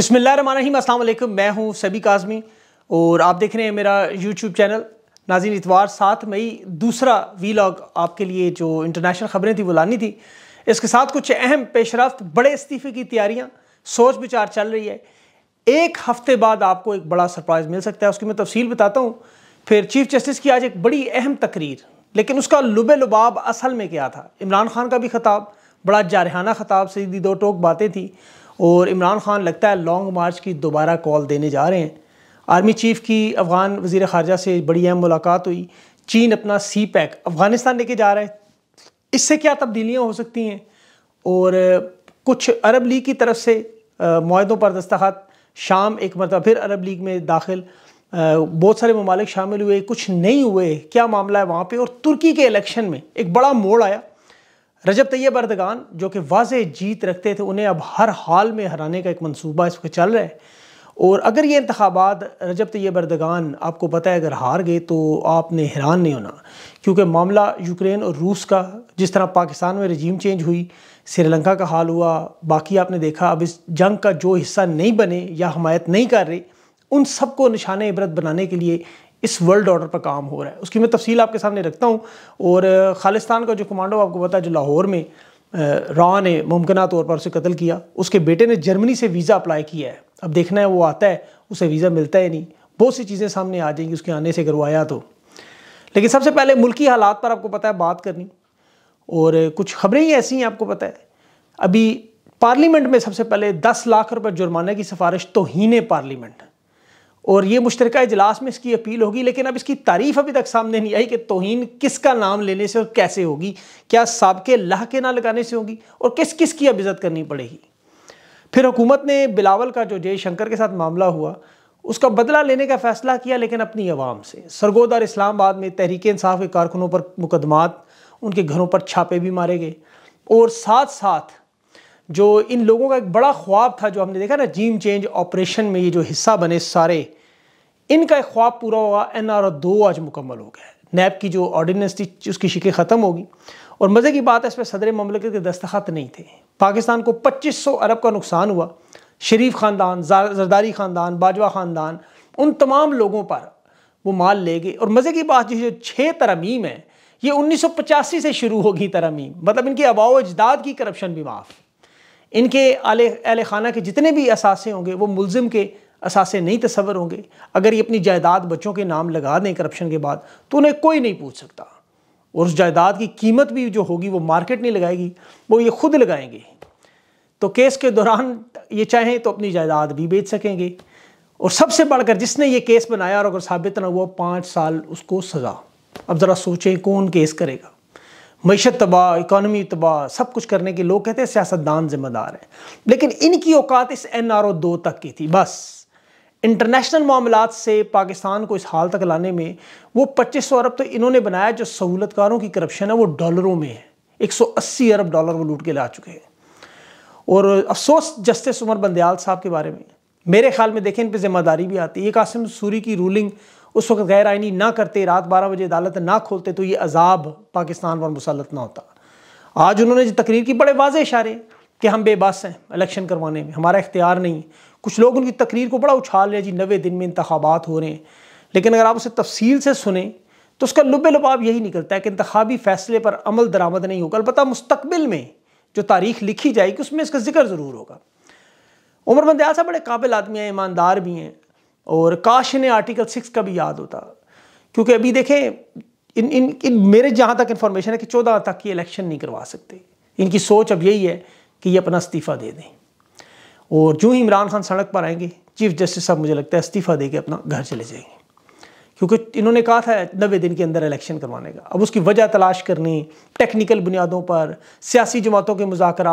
वालेकुम मैं हूँ सभी काजमी और आप देख रहे हैं मेरा यूट्यूब चैनल नाजिन इतवार सात मई दूसरा वीलॉग आपके लिए जो इंटरनेशनल ख़बरें थी वो लानी थी इसके साथ कुछ अहम पेशरफ बड़े इस्तीफ़े की तैयारियाँ सोच विचार चल रही है एक हफ्ते बाद आपको एक बड़ा सरप्राइज़ मिल सकता है उसकी मैं तफसील बताता हूँ फिर चीफ जस्टिस की आज एक बड़ी अहम तकरीर लेकिन उसका लुब लुबाब असल में क्या था इमरान खान का भी खताब बड़ा जारहाना खताब सीधी दो टोक बातें थी और इमरान खान लगता है लॉन्ग मार्च की दोबारा कॉल देने जा रहे हैं आर्मी चीफ की अफ़गान वजीर ख़ारजा से बड़ी अहम मुलाकात हुई चीन अपना सी पैक अफ़गानिस्तान लेके जा रहा है इससे क्या तब्दीलियाँ हो सकती हैं और कुछ अरब लीग की तरफ से माहों पर दस्तखत शाम एक मरतबा फिर अरब लीग में दाखिल बहुत सारे ममालिक शामिल हुए कुछ नहीं हुए क्या मामला है वहाँ पर और तुर्की के इलेक्शन में एक बड़ा मोड़ आया रजब तैयब अर्दगान जो कि वाज जीत रखते थे उन्हें अब हर हाल में हराने का एक मनसूबा इस वक्त चल रहा है और अगर ये इंतबात रजब तैयब अरदगान आपको पता है अगर हार गए तो आपने हैरान नहीं होना क्योंकि मामला यूक्रेन और रूस का जिस तरह पाकिस्तान में रजीम चेंज हुई श्रीलंका का हाल हुआ बाकी आपने देखा अब इस जंग का जो हिस्सा नहीं बने या हमायत नहीं कर रहे उन सबको निशान इबरत बनाने के लिए इस वर्ल्ड ऑर्डर पर काम हो रहा है उसकी मैं तफसील आपके सामने रखता हूँ और खालिस्तान का जो कमांडो आपको पता है जो लाहौर में रॉ ने मुमकिन तौर पर उसे कत्ल किया उसके बेटे ने जर्मनी से वीज़ा अप्लाई किया है अब देखना है वो आता है उसे वीज़ा मिलता है नहीं बहुत सी चीज़ें सामने आ जाएंगी उसके आने से अगर वो आया तो लेकिन सबसे पहले मुल्की हालात पर आपको पता है बात करनी और कुछ खबरें ही ऐसी हैं आपको पता है अभी पार्लियामेंट में सबसे पहले दस लाख रुपए जुर्माने की सिफारिश तोहने पार्लियामेंट और ये मुश्तरक इजलास में इसकी अपील होगी लेकिन अब इसकी तारीफ अभी तक सामने नहीं आई कि तोहन किसका नाम लेने से और कैसे होगी क्या सबके लह के ना लगाने से होगी और किस किस की अब इज़्ज़त करनी पड़ेगी फिर हुकूमत ने बिलावल का जो जयशंकर के साथ मामला हुआ उसका बदला लेने का फ़ैसला किया लेकिन अपनी आवाम से सरगोदार इस्लामाबाद में तहरीक इंसाफ के कारकुनों पर मुकदमात उनके घरों पर छापे भी मारे गए और साथ साथ जो इन लोगों का एक बड़ा ख्वाब था जो हमने देखा ना जीम चेंज ऑपरेशन में ये जो हिस्सा बने सारे इनका एक ख्वाब पूरा हुआ एन आर दो आज मुकम्मल हो गया नैब की जो ऑर्डीनेंस थी उसकी शिकें ख़त्म होगी और मज़े की बात है इस पर सदर ममलिकत के दस्तखत नहीं थे पाकिस्तान को पच्चीस सौ अरब का नुकसान हुआ शरीफ ख़ानदान जरदारी ख़ानदान बाजवा ख़ानदान उन तमाम लोगों पर वो माल ले गए और मज़े की बात जो छः तरमीम है ये उन्नीस सौ पचासी से शुरू होगी तरमीम मतलब इनकी अबाव अजदाद की करप्शन भी माफ़ इनके आले अहल खाना के जितने भी असासे होंगे वो मुलम के असासे नहीं तस्वर होंगे अगर ये अपनी जायदाद बच्चों के नाम लगा दें करप्शन के बाद तो उन्हें कोई नहीं पूछ सकता और उस जायदाद की कीमत भी जो होगी वो मार्केट नहीं लगाएगी वो ये खुद लगाएंगे तो केस के दौरान ये चाहें तो अपनी जायदाद भी बेच सकेंगे और सबसे बढ़कर जिसने ये केस बनाया और अगर साबित ना हुआ पाँच साल उसको सज़ा अब ज़रा सोचें कौन केस करेगा मीशत तबाह इकानमी तबाह सब कुछ करने के लोग कहते हैं सियासतदान जिम्मेदार हैं लेकिन इनकी औकात इस एन आर ओ दो तक की थी बस इंटरनेशनल मामला से पाकिस्तान को इस हाल तक लाने में वो पच्चीस सौ अरब तो इन्होंने बनाया जो सहूलतकारों की करप्शन है वो डॉलरों में है एक सौ अस्सी अरब डॉलर वो लूट के ला चुके हैं और अफसोस जस्टिस उमर बंदयाल साहब के बारे में मेरे ख्याल में देखें इन पर जिम्मेदारी भी आती है एक आसिम सूरी की रूलिंग उस वक्त गैर आइनी ना करते रात बारह बजे अदालत ना खोलते तो ये अजाब पाकिस्तान पर मुसलत ना होता आज उन्होंने जो तकरीर की बड़े वाजे इशारे कि हम बेबस हैं इलेक्शन करवाने में हमारा इख्तियार नहीं कुछ लोग उनकी तकरीर को बड़ा उछाल रहे जी नवे दिन में इंतबात हो रहे हैं लेकिन अगर आप उसे तफसील से सुने तो उसका लुबे लबाव यही निकलता है कि इंतबी फैसले पर अमल दरामद नहीं होगा अलबत् मुस्तबिल में जो तारीख लिखी जाएगी उसमें इसका जिक्र ज़रूर होगा उमर बंदयाल साहब बड़े काबिल आदमी हैं ईमानदार भी हैं और काश इन्हें आर्टिकल सिक्स का भी याद होता क्योंकि अभी देखें इन इन इन मेरे जहाँ तक इन्फॉर्मेशन है कि चौदह तक ये इलेक्शन नहीं करवा सकते इनकी सोच अब यही है कि ये अपना इस्तीफ़ा दे दें और जो ही इमरान खान सड़क पर आएंगे चीफ जस्टिस साहब मुझे लगता है इस्तीफ़ा दे के अपना घर चले जाएंगे क्योंकि इन्होंने कहा था नबे दिन के अंदर इलेक्शन करवाने का अब उसकी वजह तलाश करनी टेक्निकल बुनियादों पर सियासी जमातों के मुजाकर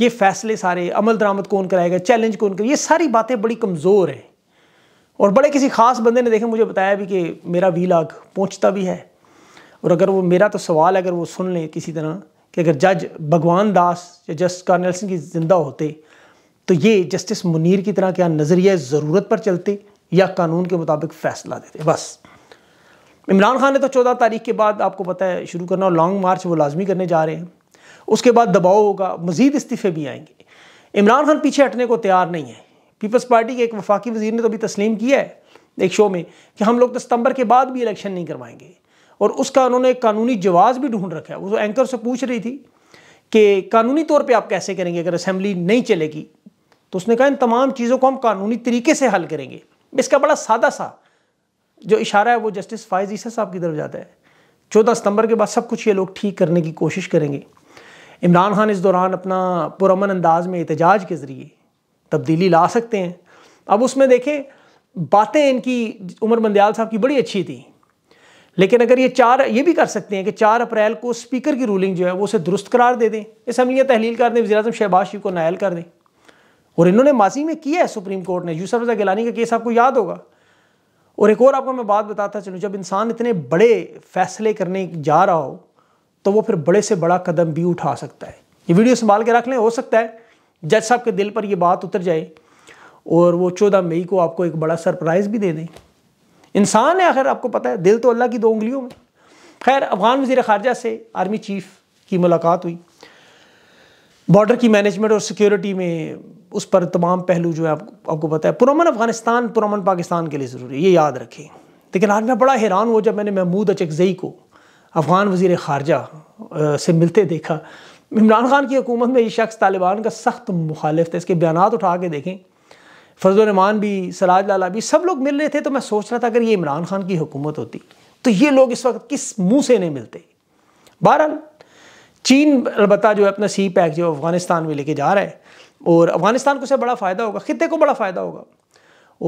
ये फैसले सारे अमल दरामद कौन कराएगा चैलेंज कौन करेगा ये सारी बातें बड़ी कमज़ोर हैं और बड़े किसी खास बंदे ने देखे मुझे बताया भी कि मेरा वी लाख पहुँचता भी है और अगर वो मेरा तो सवाल अगर वो सुन लें किसी तरह कि अगर जज भगवान दास या जस्ट कर्नल सिंह की ज़िंदा होते तो ये जस्टिस मुनीर की तरह क्या नज़रिया ज़रूरत पर चलते या कानून के मुताबिक फ़ैसला देते बस इमरान खान ने तो चौदह तारीख के बाद आपको पता है शुरू करना और लॉन्ग मार्च वो लाजमी करने जा रहे हैं उसके बाद दबाव होगा मज़ीद इस्तीफ़े भी आएंगे इमरान खान पीछे हटने को तैयार नहीं है पीपल्स पार्टी के एक वफाकी वजीर ने तो अभी तस्लीम किया है एक शो में कि हम लोग तो सितंबर के बाद भी इलेक्शन नहीं करवाएंगे और उसका उन्होंने एक कानूनी जवाब भी ढूंढ रखा है वो तो एंकर से पूछ रही थी कि कानूनी तौर पे आप कैसे करेंगे अगर असेंबली नहीं चलेगी तो उसने कहा इन तमाम चीज़ों को हम कानूनी तरीके से हल करेंगे इसका बड़ा सादा सा जो इशारा है वो जस्टिस फायज ईसा साहब की तरफ जाता है चौदह सितंबर के बाद सब कुछ ये लोग ठीक करने की कोशिश करेंगे इमरान खान इस दौरान अपना पुरमन अंदाज में एहतजाज के ज़रिए तब्दीली ला सकते हैं अब उसमें देखें बातें इनकी उमर मंदयाल साहब की बड़ी अच्छी थी लेकिन अगर ये चार ये भी कर सकते हैं कि चार अप्रैल को स्पीकर की रूलिंग जो है वो उसे दुरुस्त करार दे दें इसम्बलियाँ तहलील कर दें वजीरम शहबाज शरीफ को नायल कर दें और इन्होंने माजी में किया है सुप्रीम कोर्ट ने यूसफ रजा गिलानी का केस आपको याद होगा और एक और आपको मैं बात बताता चलूँ जब इंसान इतने बड़े फैसले करने जा रहा हो तो वो फिर बड़े से बड़ा कदम भी उठा सकता है ये वीडियो संभाल के रख लें हो सकता है जज साहब के दिल पर यह बात उतर जाए और वो चौदह मई को आपको एक बड़ा सरप्राइज़ भी दे दें इंसान है आखिर आपको पता है दिल तो अल्लाह की दो उंगलियों में खैर अफगान वजी खारजा से आर्मी चीफ की मुलाकात हुई बॉर्डर की मैनेजमेंट और सिक्योरिटी में उस पर तमाम पहलू जो है आपको आपको पता है पुरमन अफगानिस्तान पुरमन पाकिस्तान के लिए ज़रूरी है ये याद रखें लेकिन आज मैं बड़ा हैरान हुआ जब मैंने महमूद अचकजई को अफ़गान वज़ी ख़ारजा से मिलते देखा इमरान खान की हुकूमत में ये शख्स तालिबान का सख्त मुखालिफ था इसके बयान उठा के देखें फजल रहमान भी सराज लाला भी सब लोग मिल रहे थे तो मैं सोच रहा था अगर ये इमरान खान की हुकूमत होती तो ये लोग इस वक्त किस मुंह से नहीं मिलते बहरहाल चीन अलबत् जो है अपना सी पैक जो अफ़गानिस्तान में लेके जा रहा है और अफ़गानिस्तान को से बड़ा फ़ायदा होगा खत्े को बड़ा फ़ायदा होगा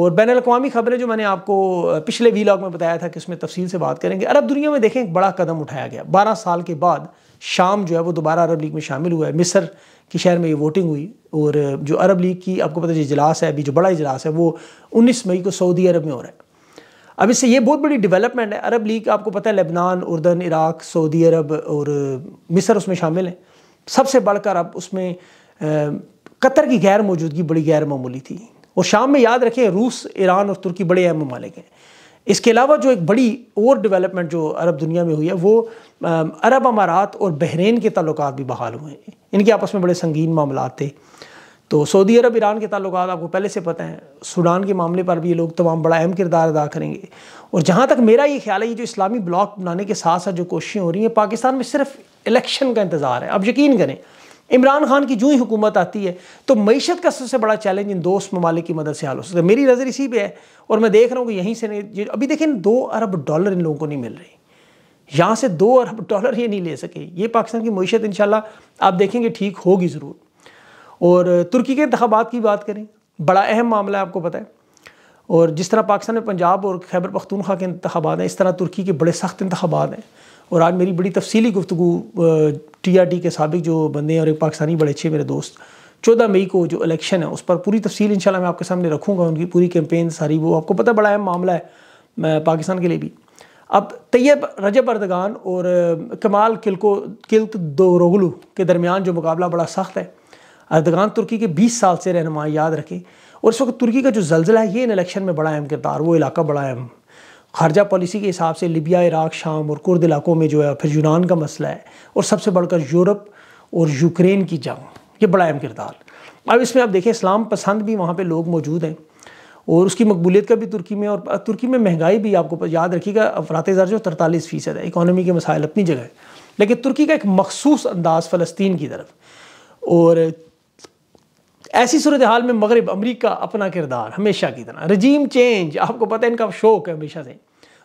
और बैन अवी ख़बरें जो मैंने आपको पिछले वीलॉग में बताया था कि उसमें तफसील से बात करेंगे अरब दुनिया में देखें एक बड़ा कदम उठाया गया बारह साल के बाद शाम जो है वो दोबारा अरब लीग में शामिल हुआ है मिस्र के शहर में ये वोटिंग हुई और जो अरब लीग की आपको पता है इजलास है अभी जो बड़ा इजलास है वो उन्नीस मई को सऊदी अरब में हो रहा है अब इससे ये बहुत बड़ी डेवलपमेंट है अरब लीग आपको पता है लेबनान उर्दन इराक सऊदी अरब और मिस्र उसमें शामिल हैं सबसे बढ़कर अब उसमें कतर की गैर मौजूदगी बड़ी गैर मामूली थी और शाम में याद रखें रूस ईरान और तुर्की बड़े अहम ममालिक हैं इसके अलावा जो एक बड़ी और डेवलपमेंट जो अरब दुनिया में हुई है वो अरब अमारात और बहरीन के ताल्लुक भी बहाल हुए हैं इनके आपस में बड़े संगीन मामला थे तो सऊदी अरब ईरान के ताल्लुक आपको पहले से पता है सूडान के मामले पर भी ये लोग तमाम बड़ा अहम किरदार अदा करेंगे और जहाँ तक मेरा ये ख्याल है ये जो इस्लामी ब्लॉक बनाने के साथ साथ जो कोशिशें हो रही हैं पाकिस्तान में सिर्फ इलेक्शन का इंतज़ार है अब यकीन करें इमरान खान की जो ही हुकूमत आती है तो मीशत का सबसे बड़ा चैलेंज इन दोस्त ममालिक की मदद से हाल हो सकता है मेरी नज़र इसी पे है और मैं देख रहा हूँ कि यहीं से नहीं अभी देखें दो अरब डॉलर इन लोगों को नहीं मिल रही यहाँ से दो अरब डॉलर ये नहीं ले सके ये पाकिस्तान की मीशत इन आप देखेंगे ठीक होगी ज़रूर और तुर्की के इंतबात की बात करें बड़ा अहम मामला है आपको पता है और जिस तरह पाकिस्तान में पंजाब और खैबर पख्तूनखा के इंतबात हैं इस तरह तुर्की के बड़े सख्त इंतबात हैं और आज मेरी बड़ी तफसीली गुफ्तु टी आर के सबक जो बंदे हैं और एक पाकिस्तानी बड़े अच्छे मेरे दोस्त चौदह मई को जो इलेक्शन है उस पर पूरी तफसील इंशाल्लाह मैं आपके सामने रखूँगा उनकी पूरी कैंपेन सारी वो आपको पता बड़ा अहम मामला है पाकिस्तान के लिए भी अब तैयब रजब अरदगान और कमाल किलको किल्त दो रोगलू के दरमियान जो मुकाबला बड़ा सख्त है अरदगान तुर्की के 20 साल से रहनुमा याद रखें और इस वक्त तुर्की का जो जलजिला है ये इन इलेक्शन में बड़ा अहम किरदार वो इलाका बड़ा अहम खारजा पॉलिसी के हिसाब से लिबिया इराक शाम और कुर्द इलाकों में जो है फिर यूनान का मसला है और सबसे बढ़कर यूरोप और यूक्रेन की जंग ये बड़ा अहम किरदार अब इसमें आप देखें इस्लाम पसंद भी वहाँ पर लोग मौजूद हैं और उसकी मकबूलीत का भी तुर्की में और तुर्की में महंगाई भी आपको याद रखिएगा अफरात ज़र जो तरतालीस फ़ीसद है इकानमी के मसाइल अपनी जगह है लेकिन तुर्की का एक मखसूस अंदाज फ़लस्तीन की तरफ और ऐसी सूरत हाल में मगरब अमरीका अपना किरदार हमेशा की तरह रजीम चेंज आपको पता है इनका शौक है हमेशा से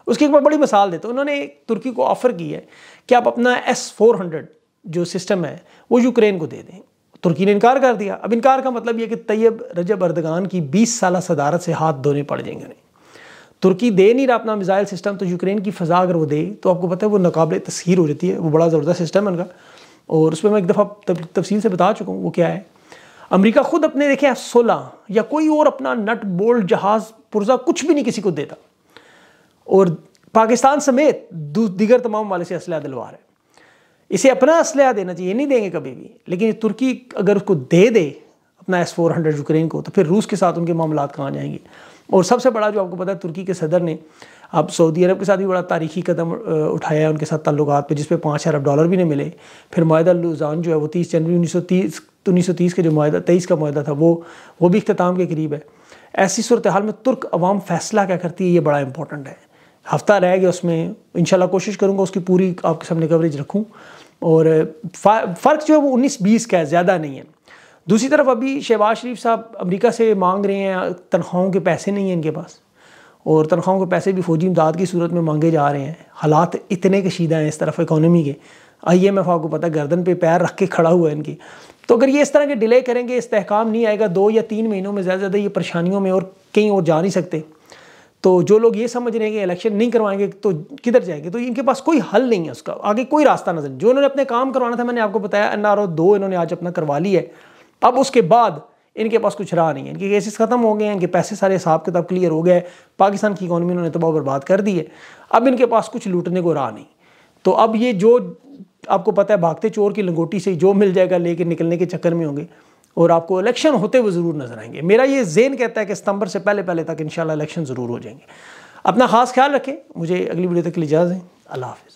उसकी एक बार बड़ी मिसाल देते उन्होंने एक तुर्की को ऑफ़र की है कि आप अपना एस फोर हंड्रेड जो सिस्टम है वो यूक्रेन को दे दें तुर्की ने इनकार कर दिया अब इनकार का मतलब यह कि तैयब रजब अर्दगान की बीस साल सदारत से हाथ धोने पड़ जाएंगे उन्हें तुर्की दे नहीं रहा अपना मिज़ाइल सिस्टम तो यूक्रेन की फ़जा अगर वो दे तो आपको पता है वो नाकबले तस्हर हो जाती है वो बड़ा ज़बरदस्त सिस्टम है उनका और उस पर मैं एक दफ़ा तफसील से बता चुका हूँ वो क्या है अमेरिका खुद अपने देखे एफ सोलह या कोई और अपना नट बोल्ट जहाज पुर्जा कुछ भी नहीं किसी को देता और पाकिस्तान समेत दीगर तमाम वाले से असलह दिलवा है इसे अपना असलह देना चाहिए नहीं देंगे कभी भी लेकिन तुर्की अगर उसको दे दे अपना एस फोर हंड्रेड यूक्रेन को तो फिर रूस के साथ उनके मामला कहाँ जाएंगे और सबसे बड़ा जो आपको पता है तुर्की के सदर ने अब सऊदी अरब के साथ भी बड़ा तारीखी कदम उठाया है उनके साथ तल्लुत पर जिस पर पाँच अरब डॉलर भी नहीं मिले फिर माहिदा लुजान जो है वो तीस जनवरी उन्नीस सौ तीस तो उन्नीस सौ तीस का जो माहा तेईस का माहा था वो वो भी अख्ताम के करीब है ऐसी सूरत हाल में तुर्क अवाम फैसला क्या करती है ये बड़ा इंपॉर्टेंट है हफ्ता रह गया उसमें इन कोशिश करूँगा उसकी पूरी आपके सामने कवरेज रखूँ और फ़र्क जो है वो उन्नीस बीस का है ज़्यादा नहीं है दूसरी तरफ अभी शहबाज शरीफ साहब अमरीका से मांग रहे हैं तनख्वाहों के पैसे नहीं हैं इनके पास और तनख्वाहों के पैसे भी फौजी इमदाद की सूरत में मांगे जा रहे हैं हालात इतने कशीदा हैं इस तरफ इकानमी के एफ आपको पता है गर्दन पे पैर रख के खड़ा हुआ है इनकी तो अगर ये इस तरह के डिले करेंगे इस्तेकाम नहीं आएगा दो या तीन महीनों में ज़्यादा ज़्यादा ये परेशानियों में और कहीं और जा नहीं सकते तो जो लोग ये समझ रहे हैं कि इलेक्शन नहीं करवाएंगे तो किधर जाएंगे तो इनके पास कोई हल नहीं है उसका आगे कोई रास्ता नजर जो इन्होंने अपने काम करवाना था मैंने आपको बताया एन आर ओ दो इन्होंने आज अपना करवा लिया है अब उसके बाद इनके पास कुछ रहा नहीं है इनके केसेस ख़त्म हो गए हैं इनके पैसे सारे हिसाब किताब क्लियर हो गए पाकिस्तान की इकोनॉमी इन्होंने तबाह बर्बाद कर दी है अब इनके पास कुछ लूटने को रहा नहीं तो अब ये जो आपको पता है भागते चोर की लंगोटी से जो मिल जाएगा लेके निकलने के चक्कर में होंगे और आपको इलेक्शन होते हुए ज़रूर नजर आएंगे मेरा ये जेन कहता है कि सितंबर से पहले पहले तक इन इलेक्शन ज़रूर हो जाएंगे अपना खास ख्याल रखें मुझे अगली वीडियो तक के लिए इजाज़त अल्लाह हाफिज़